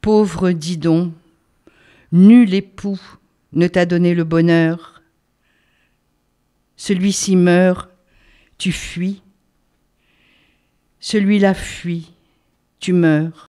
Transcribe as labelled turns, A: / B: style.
A: Pauvre Didon, nul époux ne t'a donné le bonheur. Celui-ci meurt, tu fuis. Celui-là fuit, tu meurs.